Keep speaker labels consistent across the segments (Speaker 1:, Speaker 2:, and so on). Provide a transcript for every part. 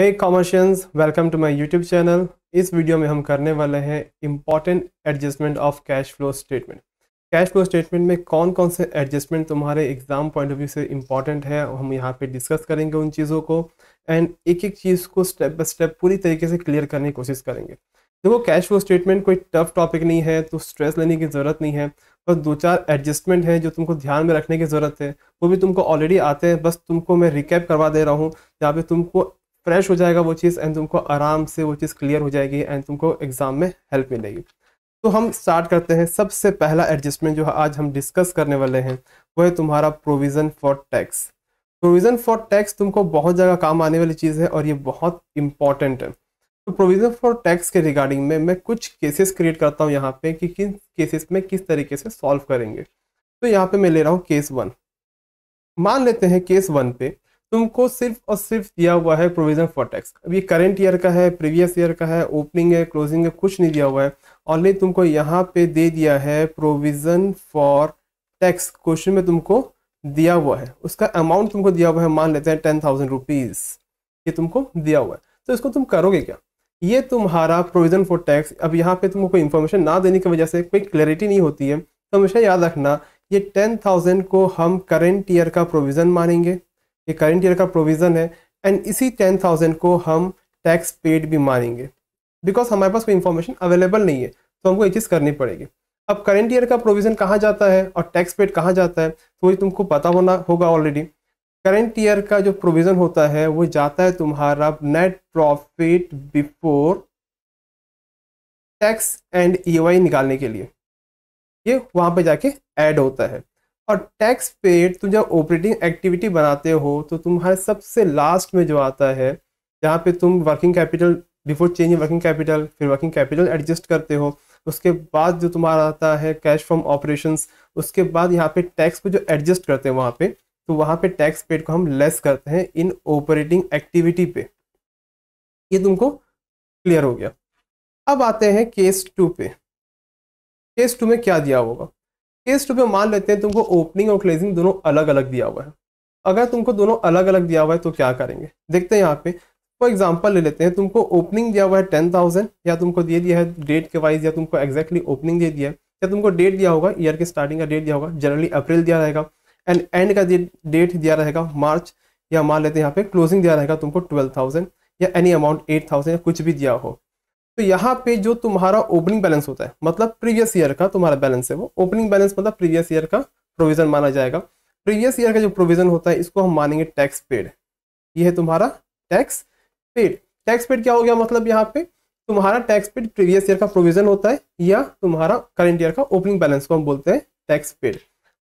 Speaker 1: hey commercians welcome to my YouTube channel इस video में हम करने वाले हैं important adjustment of cash flow statement cash flow statement में कौन कौन से एडजस्टमेंट तुम्हारे एग्जाम पॉइंट ऑफ व्यू से इम्पॉर्टेंट है हम यहाँ पे डिस्कस करेंगे उन चीज़ों को एंड एक एक चीज़ को स्टेप बाय स्टेप पूरी तरीके से क्लियर करने की कोशिश करेंगे देखो कैश फ्लो स्टेटमेंट कोई टफ टॉपिक नहीं है तो स्ट्रेस लेने की ज़रूरत नहीं है बस दो चार एडजस्टमेंट हैं जो तुमको ध्यान में रखने की ज़रूरत है वो भी तुमको ऑलरेडी आते हैं बस तुमको मैं रिकैप करवा दे रहा हूँ जहाँ पे तुमको फ्रेश हो जाएगा वो चीज़ एंड तुमको आराम से वो चीज़ क्लियर हो जाएगी एंड तुमको एग्ज़ाम में हेल्प मिलेगी तो हम स्टार्ट करते हैं सबसे पहला एडजस्टमेंट जो आज हम डिस्कस करने वाले हैं वो है तुम्हारा provision for tax provision for tax तुमको बहुत ज़्यादा काम आने वाली चीज़ है और ये बहुत इंपॉर्टेंट है तो प्रोविज़न फॉर टैक्स के रिगार्डिंग में मैं कुछ केसेस क्रिएट करता हूँ यहाँ पे कि किन केसेस में किस तरीके से सॉल्व करेंगे तो यहाँ पे मैं ले रहा हूँ केस वन मान लेते हैं केस वन पे तुमको सिर्फ और सिर्फ दिया हुआ है प्रोविजन फॉर टैक्स अब ये करेंट ईयर का है प्रीवियस ईयर का है ओपनिंग है क्लोजिंग है कुछ नहीं दिया हुआ है ऑनली तुमको यहाँ पे दे दिया है प्रोविजन फॉर टैक्स क्वेश्चन में तुमको दिया हुआ है उसका अमाउंट तुमको दिया हुआ है मान लेते हैं टेन थाउजेंड रुपीज़ ये तुमको दिया हुआ है तो इसको तुम करोगे क्या ये तुम्हारा प्रोविजन फॉर टैक्स अब यहाँ पे तुमको कोई इन्फॉर्मेशन ना देने की वजह से कोई क्लैरिटी नहीं होती है तो हमेशा याद रखना ये टेन थाउजेंड को हम करेंट ईयर का प्रोविज़न मानेंगे ये करंट ईयर का प्रोविज़न है एंड इसी टेन थाउजेंड को हम टैक्स पेड भी मानेंगे बिकॉज हमारे पास कोई इन्फॉर्मेशन अवेलेबल नहीं है तो हमको ये चीज़ करनी पड़ेगी अब करंट ईयर का प्रोविज़न कहाँ जाता है और टैक्स पेड कहाँ जाता है तो ये तुमको पता होना होगा ऑलरेडी करंट ईयर का जो प्रोविज़न होता है वो जाता है तुम्हारा net profit before tax and E निकालने के लिए ये वहाँ पे जाके ऐड होता है और टैक्स पेड तुम जब ऑपरेटिंग एक्टिविटी बनाते हो तो तुम्हारे सबसे लास्ट में जो आता है जहाँ पे तुम working capital before change working capital फिर वर्किंग कैपिटल एडजस्ट करते हो उसके बाद जो तुम्हारा आता है कैश फ्रॉम ऑपरेशन उसके बाद यहाँ पे टैक्स को जो एडजस्ट करते हैं वहाँ पे तो वहाँ पे टैक्स पेड को हम लेस करते हैं इन ऑपरेटिंग एक्टिविटी पे ये तुमको क्लियर हो गया अब आते हैं केस टू पे केस टू में क्या दिया होगा केस टू पे मान लेते हैं तुमको ओपनिंग और क्लोजिंग दोनों अलग अलग दिया हुआ है अगर तुमको दोनों अलग अलग दिया हुआ है तो क्या करेंगे देखते हैं यहाँ पे फॉर एग्जाम्पल ले लेते हैं तुमको ओपनिंग दिया हुआ है टेन थाउजेंड या तुमको दे दिया है डेट के वाइज या तुमको एग्जैक्टली ओपनिंग दे दिया है या तुमको डेट दिया होगा ईयर के स्टार्टिंग का डेट दिया होगा जनरली अप्रैल दिया रहेगा एंड एंड का डेट दिया रहेगा मार्च या मान लेते हैं यहाँ पे क्लोजिंग दिया रहेगा तुमको ट्वेल्व थाउजेंड या एनी अमाउंट एट थाउजेंड कुछ भी दिया हो तो यहाँ पे जो तुम्हारा ओपनिंग बैलेंस होता है मतलब प्रीवियस ईयर का तुम्हारा बैलेंस है वो ओपनिंग बैलेंस मतलब प्रीवियस ईयर का प्रोविजन माना जाएगा प्रीवियस ईयर का जो प्रोविजन होता है इसको हम मानेंगे टैक्स पेड ये है तुम्हारा टैक्स पेड टैक्स पेड क्या हो गया मतलब यहाँ पे तुम्हारा टैक्स पेड प्रीवियस ईयर का प्रोविजन होता है या तुम्हारा करंट ईयर का ओपनिंग बैलेंस को हम बोलते हैं टैक्स पेड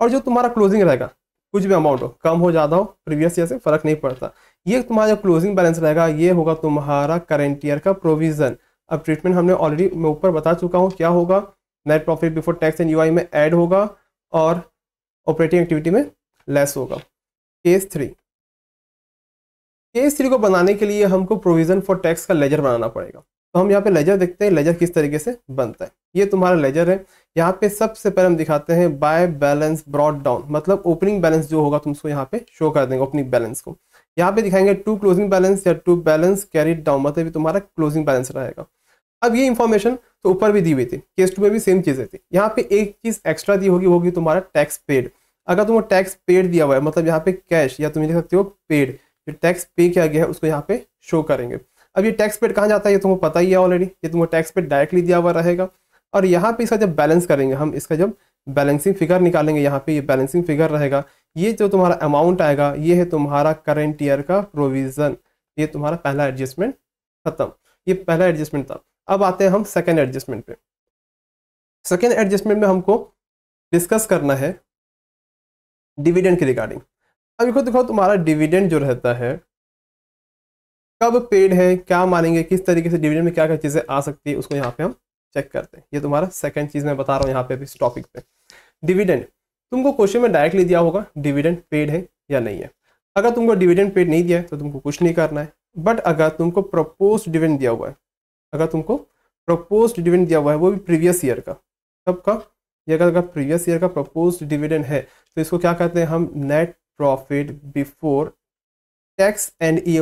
Speaker 1: और जो तुम्हारा क्लोजिंग रहेगा कुछ भी अमाउंट हो कम हो ज़्यादा हो प्रीवियस ईयर से फर्क नहीं पड़ता ये तुम्हारा जो क्लोजिंग बैलेंस रहेगा ये होगा तुम्हारा करेंट ईयर का प्रोविजन अब ट्रीटमेंट हमने ऑलरेडी मैं ऊपर बता चुका हूँ क्या होगा net profit before tax and UI में ऐड होगा और ऑपरेटिंग एक्टिविटी में लेस होगा केस थ्री केस थ्री को बनाने के लिए हमको प्रोविजन फॉर टैक्स का लेजर बनाना पड़ेगा तो हम यहाँ पे लेजर देखते हैं लेजर किस तरीके से बनता है ये तुम्हारा लेजर है यहाँ पे सबसे पहले हम दिखाते हैं बाय बैलेंस ब्रॉड डाउन मतलब ओपनिंग बैलेंस जो होगा तुम उसको यहाँ पे शो कर देंगे ओपनिंग बैलेंस को यहाँ पे दिखाएंगे टू क्लोजिंग बैलेंस या टू बैलेंस कैरिड डाउन मतलब तुम्हारा क्लोजिंग बैलेंस रहेगा अब ये इन्फॉर्मेशन तो ऊपर भी दी हुई थी केस टू में भी सेम चीज़ें थी यहाँ पे एक चीज़ एक्स्ट्रा दी होगी होगी तुम्हारा टैक्स पेड अगर तुम्हें टैक्स पेड दिया हुआ है मतलब यहाँ पे कैश या तुम देख सकते हो पेड जो टैक्स पे किया गया है उसको यहाँ पे शो करेंगे अब ये टैक्स पेड कहाँ जाता है ये तुम्हें पता ही है ऑलरेडी ये तुम्हें टैक्स पेड डायरेक्टली दिया हुआ रहेगा और यहाँ पे इसका जब बैलेंस करेंगे हम इसका जब बैलेंसिंग फिगर निकालेंगे यहाँ पे ये बैलेंसिंग फिगर रहेगा ये जो तुम्हारा अमाउंट आएगा ये है तुम्हारा करेंट ईयर का प्रोविज़न ये तुम्हारा पहला एडजस्टमेंट ख़त्म ये पहला एडजस्टमेंट था अब आते हैं हम सेकेंड एडजस्टमेंट पे सेकेंड एडजस्टमेंट में हमको डिस्कस करना है डिविडेंड के रिगार्डिंग अब देखो देखो तुम्हारा डिविडेंड जो रहता है कब पेड है क्या मानेंगे किस तरीके से डिविडेंड में क्या क्या चीज़ें आ सकती है उसको यहाँ पे हम चेक करते हैं ये तुम्हारा सेकेंड चीज़ मैं बता रहा हूँ यहाँ पे अभी इस टॉपिक पे डिविडेंड तुमको क्वेश्चन में डायरेक्टली दिया होगा डिविडेंड पेड है या नहीं है अगर तुमको डिविडेंड पेड नहीं दिया है तो तुमको कुछ नहीं करना है बट अगर तुमको प्रपोज डिविडेंड दिया हुआ है अगर तुमको प्रपोज डिविडेंड दिया हुआ है वो भी प्रीवियस ईयर का तब का ये अगर अगर प्रीवियस ईयर का प्रपोज डिविडेंड है तो इसको क्या कहते हैं हम net profit before tax and E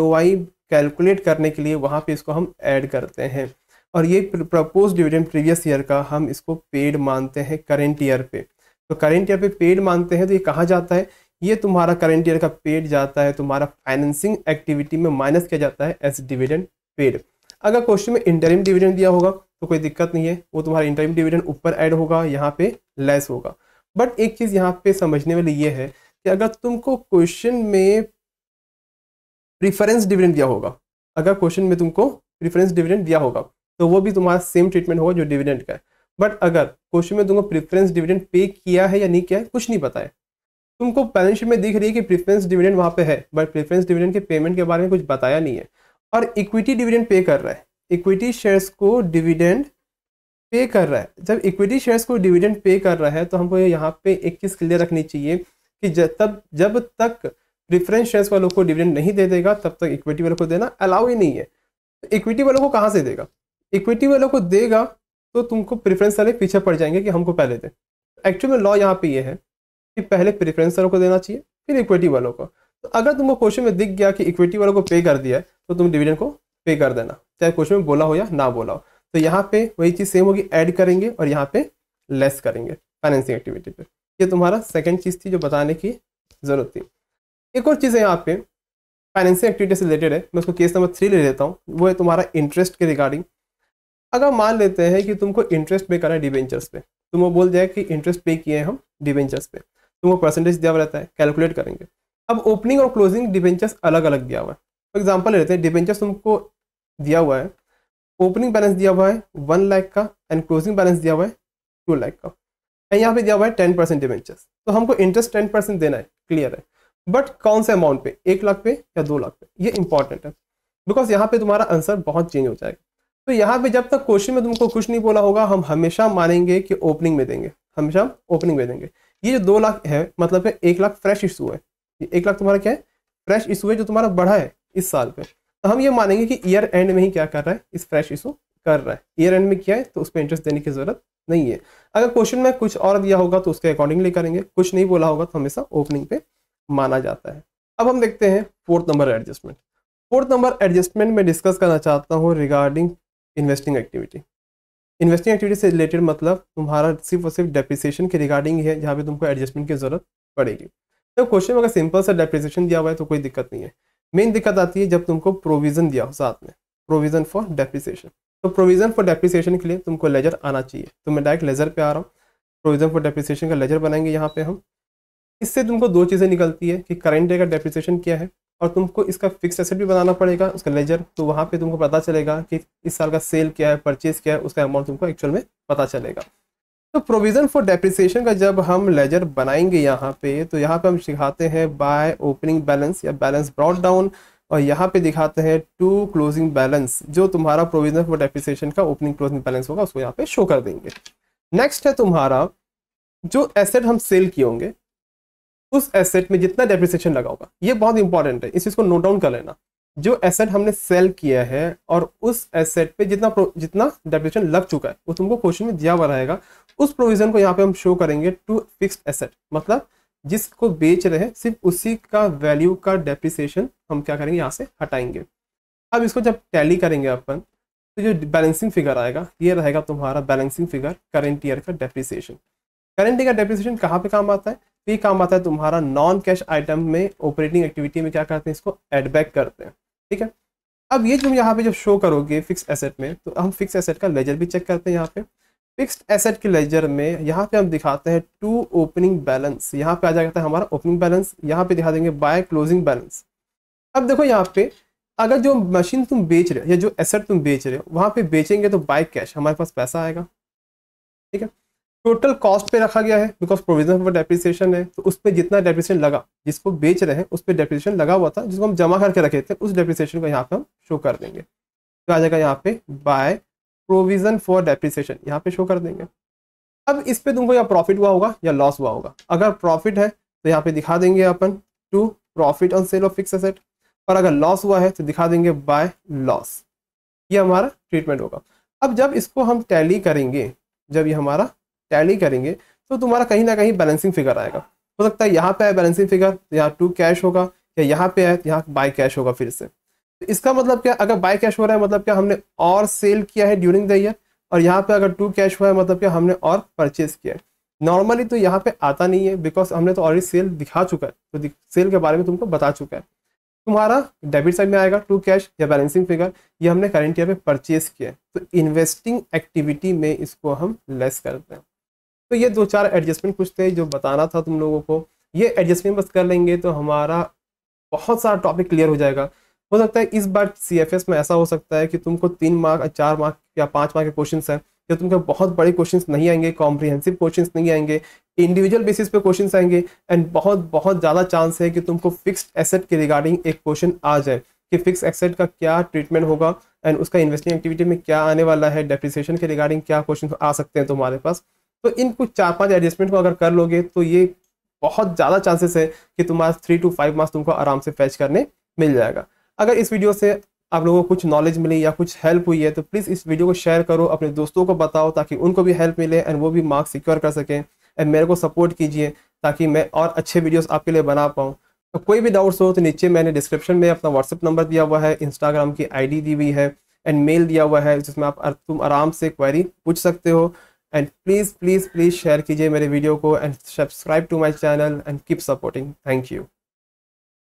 Speaker 1: calculate करने के लिए वहाँ पे इसको हम ऐड करते हैं और ये प्रपोज डिविडेंड प्रीवियस ईयर का हम इसको पेड मानते हैं करेंट ईयर पे तो करेंट ईयर पे पेड मांगते हैं तो ये कहाँ जाता है ये तुम्हारा करेंट ईयर का पेड जाता है तुम्हारा फाइनेंसिंग एक्टिविटी में माइनस किया जाता है एज डिविडेंड पेड अगर क्वेश्चन में इंटरिम डिविडेंड दिया होगा तो कोई दिक्कत नहीं है वो तुम्हारा इंटरिम डिविडेंड ऊपर ऐड होगा यहाँ पे लेस होगा बट एक चीज़ यहाँ पे समझने वाली ये है कि अगर तुमको क्वेश्चन में प्रिफरेंस डिविडेंड दिया होगा अगर क्वेश्चन में तुमको प्रिफरेंस डिविडेंड दिया होगा तो वो भी तुम्हारा सेम ट्रीटमेंट होगा जो डिविडेंड का है बट अगर क्वेश्चन में तुमको प्रिफरेंस डिविडेंड पे किया है या नहीं किया है कुछ नहीं पता है तुमको बैलेंस शीट में दिख रही है कि प्रिफरेंस डिविडेंड वहाँ पे है बट प्रिफरेंस डिविडेंड के पेमेंट के बारे में कुछ बताया नहीं है और इक्विटी डिविडेंड पे कर रहा है इक्विटी शेयर्स को डिविडेंड पे कर रहा है जब इक्विटी शेयर्स को डिविडेंड पे कर रहा है तो हमको यहाँ पे एक चीज़ क्लियर रखनी चाहिए कि जब तब जब तक प्रिफरेंस शेयर्स वालों को डिविडेंड नहीं दे देगा तब तक इक्विटी वालों को देना अलाउ ही नहीं है इक्विटी वालों को कहाँ से देगा इक्विटी वालों को देगा तो तुमको प्रेफरेंस वाले पीछे पड़ जाएंगे कि हमको पहले दें एक्चुअल में लॉ यहाँ पे ये यह है कि पहले प्रेफरेंस वालों को देना चाहिए फिर इक्विटी वालों को तो अगर तुमको क्वेश्चन में दिख गया कि इक्विटी वालों को पे कर दिया है तो तुम डिविडेंड को पे कर देना चाहे क्वेश्चन में बोला हो या ना बोला हो तो यहाँ पे वही चीज़ सेम होगी ऐड करेंगे और यहाँ पे लेस करेंगे फाइनेंसिंग एक्टिविटी पे ये तुम्हारा सेकेंड चीज़ थी जो बताने की ज़रूरत थी एक और चीज़ है यहाँ पे फाइनेंसिंग एक्टिविटी से रिलेटेड है मैं उसको केस नंबर थ्री ले लेता हूँ वो है तुम्हारा इंटरेस्ट के रिगार्डिंग अगर मान लेते हैं कि तुमको इंटरेस्ट पे करना है डिवेंचर्स पे तुम तो वो बोल जाए कि इंटरेस्ट पे किए हम डिवेंचर्स पे तुमको परसेंटेज दिया हुआ रहता है कैलकुलेट करेंगे अब ओपनिंग और क्लोजिंग डिवेंचर्स अलग अलग दिया हुआ है फॉर एग्जाम्पल लेते हैं डिवेंचर्स तुमको दिया हुआ है ओपनिंग बैलेंस दिया हुआ है वन लाख का एंड क्लोजिंग बैलेंस दिया हुआ है टू लाख का एंड यहाँ पे दिया हुआ है टेन परसेंट डिवेंचर्स तो हमको इंटरेस्ट टेन परसेंट देना है क्लियर है बट कौन से अमाउंट पे एक लाख पे या दो लाख पे ये इंपॉर्टेंट है बिकॉज यहाँ पे तुम्हारा आंसर बहुत चेंज हो जाएगा तो यहाँ पे जब तक क्वेश्चन में तुमको कुछ नहीं बोला होगा हम हमेशा मानेंगे कि ओपनिंग में देंगे हमेशा ओपनिंग में देंगे ये जो दो लाख है मतलब है एक लाख फ्रेश इशू है ये एक लाख तुम्हारा क्या है फ्रेश इशू है जो तुम्हारा बढ़ा है इस साल पे तो हम ये मानेंगे कि ईयर एंड में ही क्या कर रहा है इस फ्रेश इशू कर रहा है ईयर एंड में क्या है तो उस पर इंटरेस्ट देने की जरूरत नहीं है अगर क्वेश्चन में कुछ और दिया होगा तो उसके अकॉर्डिंगली करेंगे कुछ नहीं बोला होगा तो हमेशा ओपनिंग पे माना जाता है अब हम देखते हैं fourth number adjustment fourth number adjustment में डिस्कस करना चाहता हूँ regarding investing activity investing activity से रिलेटेड मतलब तुम्हारा सिर्फ और सिर्फ डेप्रिसिएशन के रिगार्डिंग है जहाँ पे तुमको एडजस्टमेंट की जरूरत पड़ेगी तो क्वेश्चन में अगर सिंपल सा डेप्रिसिएशन दिया हुआ है तो कोई दिक्कत नहीं है मेन दिक्कत आती है जब तुमको प्रोविजन दिया हो साथ में प्रोविजन फॉर डेप्रिसिएशन तो प्रोविजन फॉर डेप्रिसिएशन के लिए तुमको लेजर आना चाहिए तो मैं डायरेक्ट लेजर पे आ रहा हूँ प्रोविजन फॉर डेप्रिसिएशन का लेजर बनाएंगे यहाँ पे हम इससे तुमको दो चीज़ें निकलती है कि करंट डे का डेप्रिसिएशन क्या है और तुमको इसका फिक्स एसेट भी बनाना पड़ेगा उसका लेजर तो वहाँ पे तुमको पता चलेगा कि इस साल का सेल क्या है परचेज क्या है उसका अमाउंट तुमको एक्चुअल में पता चलेगा तो प्रोविज़न फॉर डेप्रिसिएशन का जब हम लेजर बनाएंगे यहाँ पे तो यहाँ पे हम सिखाते हैं बाय ओपनिंग बैलेंस या बैलेंस ब्रॉड डाउन और यहाँ पे दिखाते हैं टू क्लोजिंग बैलेंस जो तुम्हारा प्रोविजन फॉर डेप्रिसिएशन का ओपनिंग क्लोजिंग बैलेंस होगा उसको यहाँ पे शो कर देंगे नेक्स्ट है तुम्हारा जो एसेट हम सेल किए होंगे उस एसेट में जितना डेप्रिसिएशन लगा होगा ये बहुत इंपॉर्टेंट है इस चीज़ को नोट डाउन कर लेना जो एसेट हमने सेल किया है और उस एसेट पे जितना जितना डेप्रिसिएशन लग चुका है वो तुमको क्वेश्चन में दिया हुआ रहेगा उस प्रोविजन को यहाँ पे हम शो करेंगे टू फिक्स एसेट मतलब जिसको बेच रहे हैं सिर्फ उसी का वैल्यू का डेप्रिसिएशन हम क्या करेंगे यहाँ से हटाएंगे अब इसको जब टैली करेंगे अपन तो जो बैलेंसिंग फिगर आएगा ये रहेगा तुम्हारा बैलेंसिंग फिगर करेंट ईयर का डेप्रिसिएशन करेंट ईयर का डेप्रिसिएशन कहाँ पे काम आता है फिर काम आता है तुम्हारा नॉन कैश आइटम में ऑपरेटिंग एक्टिविटी में क्या करते हैं इसको एडबैक करते हैं ठीक है अब ये तुम यहाँ पे जब शो करोगे फिक्स एसेट में तो हम फिक्स एसेट का लेजर भी चेक करते हैं यहाँ पे फिक्स एसेट के लेजर में यहाँ पे हम दिखाते हैं टू ओपनिंग बैलेंस यहाँ पे आ जाता है हमारा ओपनिंग बैलेंस यहाँ पे दिखा देंगे बाय क्लोजिंग बैलेंस अब देखो यहाँ पे अगर जो मशीन तुम बेच रहे हो या जो एसेट तुम बेच रहे हो वहाँ पे बेचेंगे तो बाय कैश हमारे पास पैसा आएगा ठीक है टोटल कॉस्ट पे रखा गया है बिकॉज प्रोविजन फॉर डेप्रिसिएशन है तो उस पर जितना डेप्रिसिएशन लगा जिसको बेच रहे हैं उस पर डेप्रिसिएशन लगा हुआ था जिसको हम जमा करके रखे थे उस डेप्रिसिएशन को यहाँ पे हम शो कर देंगे तो आ जाएगा यहाँ पे बाय प्रोविजन फॉर डेप्रिसिएशन यहाँ पे शो कर देंगे अब इस पर तुमको या प्रॉफिट हुआ होगा या लॉस हुआ होगा अगर प्रॉफिट है तो यहाँ पे दिखा देंगे अपन to profit on sale of fix asset और अगर लॉस हुआ है तो दिखा देंगे बाय लॉस ये हमारा ट्रीटमेंट होगा अब जब इसको हम टैली करेंगे जब ये हमारा टैली करेंगे तो तुम्हारा कहीं ना कहीं बैलेंसिंग फिगर आएगा हो सकता है यहाँ पे आए बैलेंसिंग फिगर यहाँ टू कैश होगा या यहाँ पे आए यहाँ बाय कैश होगा फिर से तो इसका मतलब क्या अगर बाय कैश हो रहा है मतलब क्या हमने और सेल किया है ड्यूरिंग द ईयर और यहाँ पे अगर टू कैश हुआ है मतलब क्या हमने और परचेज किया है नॉर्मली तो यहाँ पे आता नहीं है बिकॉज हमने तो ऑलरेडी सेल दिखा चुका है तो सेल के बारे में तुमको बता चुका है तुम्हारा डेबिट साइड में आएगा टू कैश या बैलेंसिंग फिगर ये हमने करेंट ईयर में परचेज किया है तो इन्वेस्टिंग एक्टिविटी में इसको हम लेस करते हैं तो ये दो चार एडजस्टमेंट कुछ थे जो बताना था तुम लोगों को ये एडजस्टमेंट बस कर लेंगे तो हमारा बहुत सारा टॉपिक क्लियर हो जाएगा हो सकता है इस बार सी में ऐसा हो सकता है कि तुमको तीन मार्क चार मार्क या पाँच मार्क के क्वेश्चन हैं जो तुमको बहुत बड़े क्वेश्चन नहीं आएंगे कॉम्प्रीहेंसिव क्वेश्चन नहीं आएंगे इंडिविजुअल बेसिस पे क्वेश्चन आएंगे एंड बहुत बहुत ज़्यादा चांस है कि तुमको फिक्स्ड एसेट के रिगार्डिंग एक क्वेश्चन आ जाए कि फिक्स एसेट का क्या ट्रीटमेंट होगा एंड उसका इन्वेस्टिंग एक्टिविटी में क्या आने वाला है डेप्रिसिएशन के रिगार्डिंग क्या क्वेश्चन आ सकते हैं तुम्हारे पास तो इन कुछ चार पांच एडजस्टमेंट को अगर कर लोगे तो ये बहुत ज़्यादा चांसेस है कि तुम्हारा थ्री टू फाइव मार्क्स तुमको आराम से फैच करने मिल जाएगा अगर इस वीडियो से आप लोगों को कुछ नॉलेज मिली या कुछ हेल्प हुई है तो प्लीज़ इस वीडियो को शेयर करो अपने दोस्तों को बताओ ताकि उनको भी हेल्प मिले एंड वो भी मार्क्स सिक्योर कर सकें एंड मेरे को सपोर्ट कीजिए ताकि मैं और अच्छे वीडियोस आपके लिए बना पाऊँ तो कोई भी डाउट्स हो तो नीचे मैंने डिस्क्रिप्शन में अपना व्हाट्सअप नंबर दिया हुआ है इंस्टाग्राम की आईडी दी हुई है एंड मेल दिया हुआ है जिसमें आप तुम आराम से क्वेरी पूछ सकते हो and please please please share कीजिए मेरे वीडियो को and subscribe to my channel and keep supporting thank you